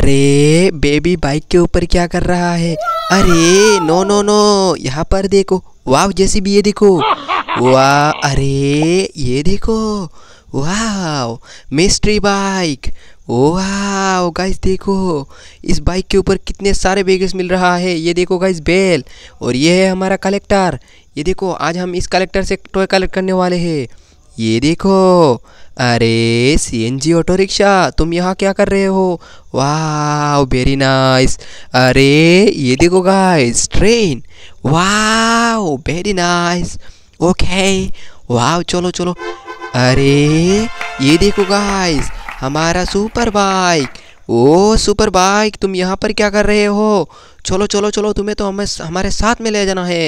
अरे baby bike के ऊपर क्या कर रहा है अरे नो नो नो यहाँ पर देखो वाह जैसी भी ये देखो वाह अरे ये देखो वाह मिस्ट्री बाइक वाह गाइस देखो इस बाइक के ऊपर कितने सारे बेगस मिल रहा है ये देखो गाइस बेल और ये है हमारा कलेक्टर ये देखो आज हम इस कलेक्टर से टॉय कलेक्ट करने वाले हैं ये देखो अरे सीएनजी ऑटो रिक्शा तुम यहाँ क्या कर रहे हो वाह वेरी नाइस अरे ये देखो गाइस ट्रेन वाह वेरी नाइस ओके वाह चलो चलो अरे ये देखो गाइस हमारा सुपर बाइक ओ सुपर बाइक तुम यहाँ पर क्या कर रहे हो चलो चलो चलो तुम्हें तो हमें हमारे साथ में ले जाना है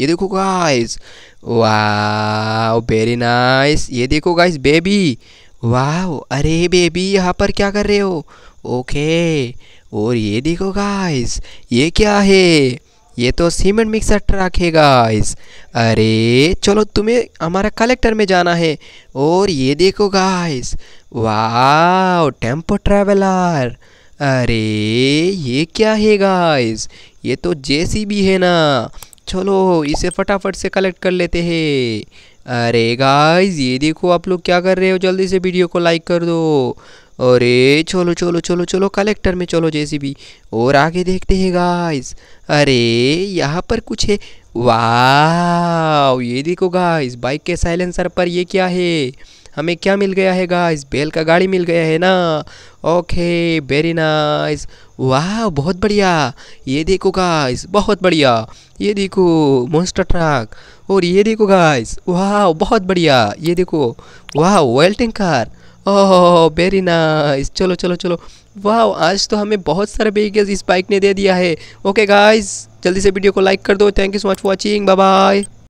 ये देखो गाइस वाह वेरी नाइस ये देखो गाइस बेबी वाह अरे बेबी यहाँ पर क्या कर रहे हो ओके और ये देखो गाइस ये क्या है ये तो सीमेंट मिक्सर ट्रक है गाइस अरे चलो तुम्हें हमारा कलेक्टर में जाना है और ये देखो गाइस वाह टेम्पो ट्रैवलर अरे ये क्या है गाइस ये तो जेसीबी है ना चलो इसे फटाफट से कलेक्ट कर लेते हैं अरे गाइस ये देखो आप लोग क्या कर रहे हो जल्दी से वीडियो को लाइक कर दो और चलो चलो चलो चलो कलेक्टर में चलो जेसीबी और आगे देखते हैं गाइस अरे यहाँ पर कुछ है वाह ये देखो गाइस बाइक के साइलेंसर पर ये क्या है हमें क्या मिल गया है गाइस बेल का गाड़ी मिल गया है ना ओके वेरी नाइस वाह बहुत बढ़िया ये देखो गाइस बहुत बढ़िया ये देखो मोन्स्टर ट्रक और ये देखो गाइस वाह बहुत बढ़िया ये देखो वाह oil tanker oh very nice चलो चलो चलो वाह आज तो हमें बहुत सारे वेहीकल्स इस बाइक ने दे दिया है ओके गाइस जल्दी से वीडियो को लाइक कर दो thank you so much for watching bye bye